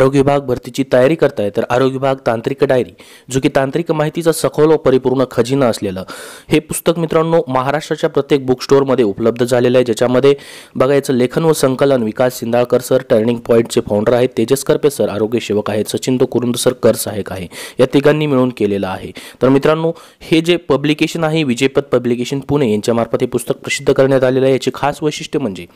आरोग्य विभाग भरतीची तयारी करताय तर आरोग्य विभाग तांत्रिक डायरी जो की तांत्रिक माहितीचा सखोल व परिपूर्ण खजिना असलेलं हे पुस्तक मित्रांनो महाराष्ट्राच्या प्रत्येक बुक स्टोअरमध्ये उपलब्ध झालेलं आहे ज्याच्यामध्ये बघायचं लेखन व संकलन विकास सिंदाळकर सर टर्निंग पॉईंटचे फाउंडर आहेत तेजस करपे सर आरोग्य सेवक आहेत सचिन तो कुरुंद सर कर सहायक आहे या तिघांनी मिळून केलेलं आहे तर मित्रांनो हे जे पब्लिकेशन आहे विजयपत पब्लिकेशन पुणे यांच्यामार्फत हे पुस्तक प्रसिद्ध करण्यात आलेलं आहे याचे खास वैशिष्ट्य म्हणजे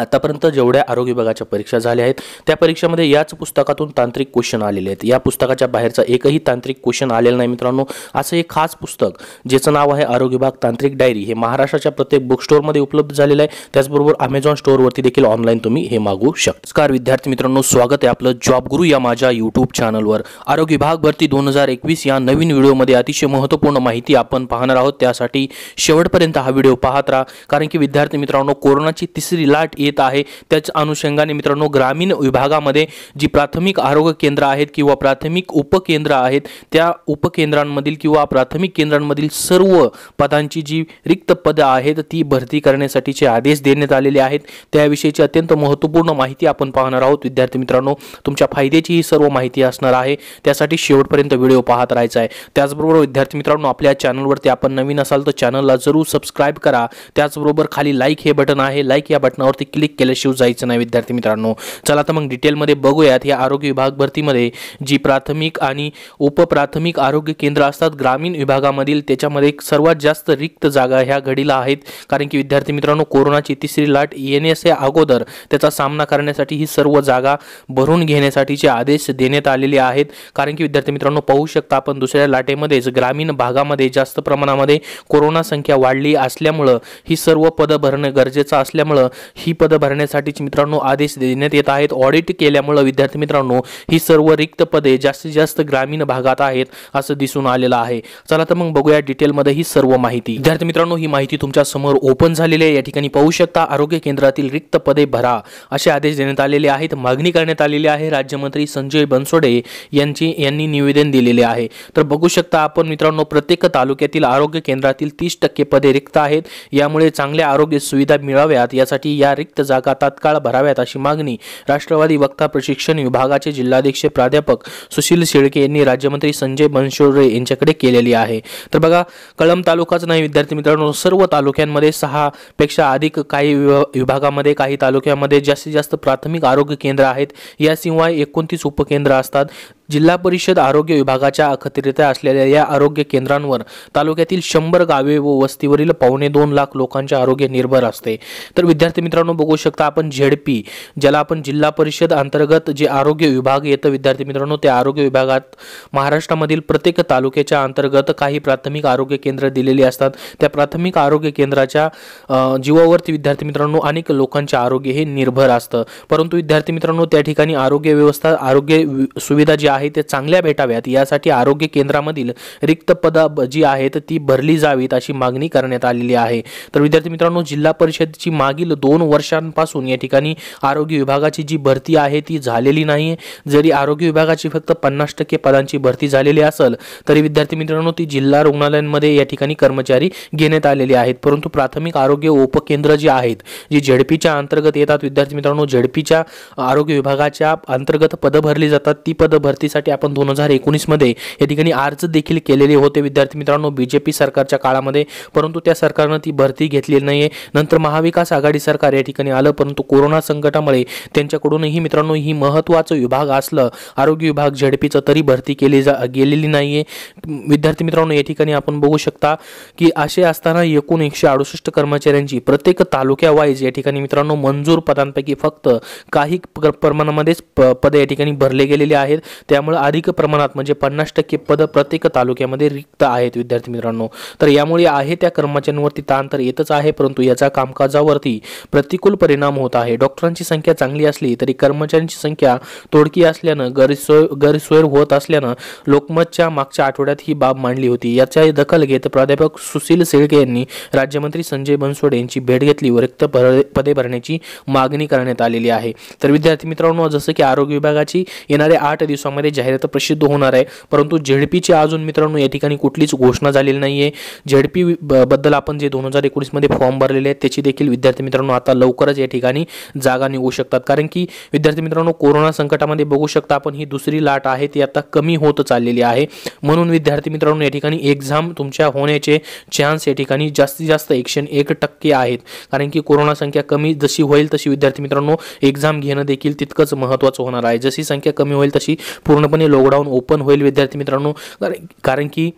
आतापर्यंत जेवढ्या आरोग्य विभागाच्या परीक्षा झाल्या आहेत त्या परीक्षेमध्ये याच पुस्तकातून तांत्रिक क्वेश्चन आलेले आहेत या पुस्तकाच्या बाहेरचा एकही तांत्रिक क्वेश्चन आलेला नाही मित्रांनो असं एक खास पुस्तक ज्याचं नाव आहे आरोग्य विभाग तांत्रिक डायरी हे महाराष्ट्राच्या प्रत्येक बुक स्टोअरमध्ये उपलब्ध झालेलं आहे त्याचबरोबर अमेझॉन स्टोअरवरती देखील ऑनलाईन तुम्ही हे मागू शकता नमस्कार विद्यार्थी मित्रांनो स्वागत आहे आपलं जॉब गुरु या माझ्या यूट्यूब चॅनलवर आरोग्य विभाग भरती दोन हजार एकवीस या नवीन व्हिडिओमध्ये अतिशय महत्त्वपूर्ण माहिती आपण पाहणार आहोत त्यासाठी शेवटपर्यंत हा व्हिडिओ पाहत राहा कारण की विद्यार्थी मित्रांनो कोरोनाची तिसरी लाट येत आहे त्याच अनुषंगाने मित्रांनो ग्रामीण विभागामध्ये जी प्राथमिक आरोग्य केंद्र आहेत किंवा प्राथमिक उपकेंद्र आहेत त्या उपकेंद्रांमधील किंवा प्राथमिक केंद्रांमधील सर्व पदांची जी रिक्त पदं आहेत ती भरती करण्यासाठीचे आदेश देण्यात आलेले आहेत त्याविषयीची अत्यंत महत्त्वपूर्ण माहिती आपण पाहणार आहोत विद्यार्थी मित्रांनो तुमच्या फायद्याची ही सर्व माहिती असणार आहे त्यासाठी शेवटपर्यंत व्हिडिओ पाहत राहायचा आहे त्याचबरोबर विद्यार्थी मित्रांनो आपल्या चॅनलवरती आपण नवीन असाल तर चॅनलला जरूर सबस्क्राईब करा त्याचबरोबर खाली लाईक हे बटन आहे लाईक या बटनावरती क्लिक केल्याशिवाय जायचं नाही विद्यार्थी मित्रांनो चला तर मग डिटेलमध्ये बघूयात या आरोग्य विभाग भरतीमध्ये जी प्राथमिक आणि उपप्राथमिक आरोग्य केंद्र असतात ग्रामीण विभागामधील त्याच्यामध्ये सर्वात जास्त रिक्त जागा ह्या घडीला आहेत कारण की विद्यार्थी मित्रांनो कोरोनाची तिसरी लाट येण्यास अगोदर त्याचा सामना करण्यासाठी ही सर्व जागा भरून घेण्यासाठीचे आदेश देण्यात आलेले आहेत कारण की विद्यार्थी मित्रांनो पाहू शकता आपण दुसऱ्या लाटेमध्येच ग्रामीण भागामध्ये जास्त प्रमाणामध्ये कोरोना संख्या वाढली असल्यामुळं ही सर्व पदं भरणं गरजेचं असल्यामुळं ही पदं भरण्यासाठीच मित्रांनो आदेश देण्यात येत आहेत ऑडिट केल्यामुळे विद्यार्थी मित्रांनो ही सर्व रिक्त पदे जास्तीत जास्त ग्रामीण भागात आहेत असं दिसून आलेलं आहे चला तर मग बघूया डिटेलमध्ये ही सर्व माहिती विद्यार्थी मित्रांनो ही माहिती तुमच्या समोर ओपन झालेली आहे या ठिकाणी पाहू शकता आरोग्य केंद्रातील रिक्त पदे भरा असे आदेश देण्यात आलेले आहेत मागणी करण्यात आलेली आहे राज्यमंत्री संजय बनसोडे यांची यांनी निवेदन दिलेले आहे तर बघू शकता आपण मित्रांनो प्रत्येक तालुक्यातील आरोग्य केंद्रातील तीस टक्के पदे रिक्त आहेत यामुळे चांगल्या आरोग्य सुविधा मिळाव्यात यासाठी या रिक्त रिक्त जागा तात्काळ भराव्यात अशी मागणी राष्ट्रवादी वक्ता प्रशिक्षण विभागाचे जिल्हाध्यक्ष प्राध्यापक सुशील शेळके यांनी राज्यमंत्री संजय बनशोडरे यांच्याकडे केलेली आहे तर बघा कळम तालुकाच नाही विद्यार्थी मित्रांनो सर्व तालुक्यांमध्ये सहा पेक्षा अधिक काही विभागामध्ये काही तालुक्यामध्ये जास्तीत जास्त प्राथमिक आरोग्य केंद्र आहेत याशिवाय एकोणतीस उपकेंद्र असतात जिल्हा परिषद आरोग्य विभागाच्या अखत्रित्या असलेल्या या आरोग्य केंद्रांवर तालुक्यातील शंभर गावे व वस्तीवरील पावणे दोन लाख लोकांचे आरोग्य निर्भर असते तर विद्यार्थी मित्रांनो बघू शकता आपण झेडपी ज्याला आपण जिल्हा परिषद अंतर्गत जे आरोग्य विभाग येतं विद्यार्थी मित्रांनो त्या आरोग्य विभागात महाराष्ट्रामधील प्रत्येक तालुक्याच्या अंतर्गत काही प्राथमिक आरोग्य केंद्र दिलेली असतात त्या प्राथमिक आरोग्य केंद्राच्या जीवावरती विद्यार्थी मित्रांनो अनेक लोकांचे आरोग्य हे निर्भर असतं परंतु विद्यार्थी मित्रांनो त्या ठिकाणी आरोग्य व्यवस्था आरोग्य सुविधा ज्या आहे ते चांगल्या भेटाव्यात यासाठी आरोग्य केंद्रामधील रिक्त पद जी आहेत ती भरली जावीत अशी मागणी करण्यात आलेली आहे तर विद्यार्थी मित्रांनो जिल्हा परिषदची मागील दोन वर्षांपासून या ठिकाणी आरोग्य विभागाची जी भरती आहे ती झालेली नाही जरी आरोग्य विभागाची फक्त पन्नास टक्के पदांची भरती झालेली असेल तरी विद्यार्थी मित्रांनो ती जिल्हा रुग्णालयांमध्ये या ठिकाणी कर्मचारी घेण्यात आलेले आहेत परंतु प्राथमिक आरोग्य उपकेंद्र जी आहेत जी झेडपीच्या अंतर्गत येतात विद्यार्थी मित्रांनो झेडपीच्या आरोग्य विभागाच्या अंतर्गत पद भरली जातात ती पद भरती भरतीसाठी आपण दोन हजार एकोणीसमध्ये या ठिकाणी अर्ज देखील केलेले होते विद्यार्थी मित्रांनो बीजेपी सरकारच्या काळामध्ये परंतु त्या सरकारनं ती भरती घेतलेली नाही आहे नंतर महाविकास आघाडी सरकार या ठिकाणी आलं परंतु कोरोना संकटामुळे त्यांच्याकडूनही मित्रांनो ही महत्त्वाचं विभाग असलं आरोग्य विभाग झेडपीचं तरी भरती केली जा गेलेली नाही आहे विद्यार्थी मित्रांनो या ठिकाणी आपण बघू शकता की असे असताना एकूण एकशे अडुसष्ट कर्मचाऱ्यांची प्रत्येक तालुक्या वाईज या ठिकाणी मित्रांनो मंजूर पदांपैकी फक्त काही प्रमाणामध्येच पद या ठिकाणी भरले गेलेले आहेत त्या त्यामुळे अधिक प्रमाणात म्हणजे पन्नास टक्के पद प्रत्येक तालुक्यामध्ये रिक्त आहेत विद्यार्थी मित्रांनो तर यामुळे आहे त्या कर्मचाऱ्यांवरती ताण तर येतच आहे परंतु याचा कामकाजावरती प्रतिकूल परिणाम होत आहे डॉक्टरांची संख्या चांगली असली तरी कर्मचाऱ्यांची संख्या तोडकी असल्यानं गैरसोय गैरसोय होत असल्यानं लोकमतच्या मागच्या आठवड्यात ही बाब मांडली होती याच्या दखल घेत प्राध्यापक सुशील शेळके यांनी राज्यमंत्री संजय बनसोडे यांची भेट घेतली व रिक्त पदे भरण्याची मागणी करण्यात आलेली आहे तर विद्यार्थी मित्रांनो जसं की आरोग्य विभागाची येणाऱ्या आठ दिवसामध्ये प्रकारे जाहिरात प्रसिद्ध होणार आहे परंतु झेडपीची अजून मित्रांनो या ठिकाणी कुठलीच घोषणा झालेली नाही आहे झेडपी बद्दल आपण जे दोन हजार एकोणीसमध्ये फॉर्म भरलेले आहेत त्याची देखील विद्यार्थी मित्रांनो आता लवकरच या ठिकाणी जागा निघू शकतात कारण की विद्यार्थी मित्रांनो कोरोना संकटामध्ये बघू शकता आपण ही दुसरी लाट आहे ती आता कमी होत चाललेली आहे म्हणून विद्यार्थी मित्रांनो या ठिकाणी एक्झाम तुमच्या होण्याचे चान्स या ठिकाणी जास्तीत जास्त एकशे एक टक्के आहेत कारण की कोरोना संख्या कमी जशी होईल तशी विद्यार्थी मित्रांनो एक्झाम घेणं देखील तितकंच महत्त्वाचं होणार आहे जशी संख्या कमी होईल तशी पूर्णपणे लॉकडाऊन ओपन होईल विद्यार्थी मित्रांनो कारण की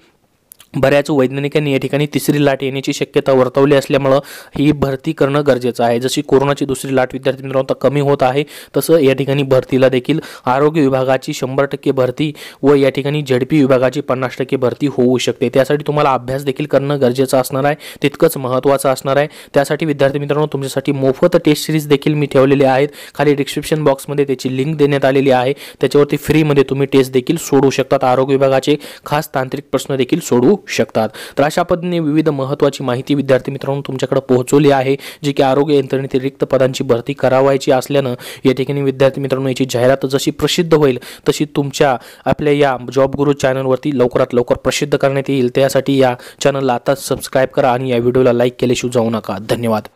बऱ्याच वैज्ञानिकांनी या ठिकाणी तिसरी लाट येण्याची शक्यता वर्तवली असल्यामुळं ही भरती करणं गरजेचं आहे जशी कोरोनाची दुसरी लाट विद्यार्थी मित्रांनो कमी होत आहे तसं या ठिकाणी भरतीला देखील आरोग्य विभागाची शंभर टक्के भरती व या ठिकाणी झडपी विभागाची पन्नास टक्के भरती होऊ शकते त्यासाठी तुम्हाला अभ्यास देखील करणं गरजेचं असणार आहे तितकंच महत्त्वाचं असणार आहे त्यासाठी विद्यार्थी मित्रांनो तुमच्यासाठी मोफत टेस्ट सिरीज देखील मी ठेवलेली आहेत खाली डिस्क्रिप्शन बॉक्समध्ये त्याची लिंक देण्यात आलेली आहे त्याच्यावरती फ्रीमध्ये तुम्ही टेस्ट देखील सोडू शकतात आरोग्य विभागाचे खास तांत्रिक प्रश्न देखील सोडू शकतात तर अशा पद्धतीने विविध महत्त्वाची माहिती विद्यार्थी मित्रांनो तुमच्याकडे पोहोचवली आहे जी की आरोग्य यंत्रणेतील रिक्त पदांची भरती करावायची असल्यानं या ठिकाणी विद्यार्थी मित्रांनो याची जाहिरात जशी प्रसिद्ध होईल तशी तुमच्या आपल्या या जॉब गुरु चॅनलवरती लवकरात लवकर प्रसिद्ध करण्यात येईल त्यासाठी या चॅनलला आताच सबस्क्राईब करा आणि या व्हिडिओला लाईक केल्याशिवाय जाऊ नका धन्यवाद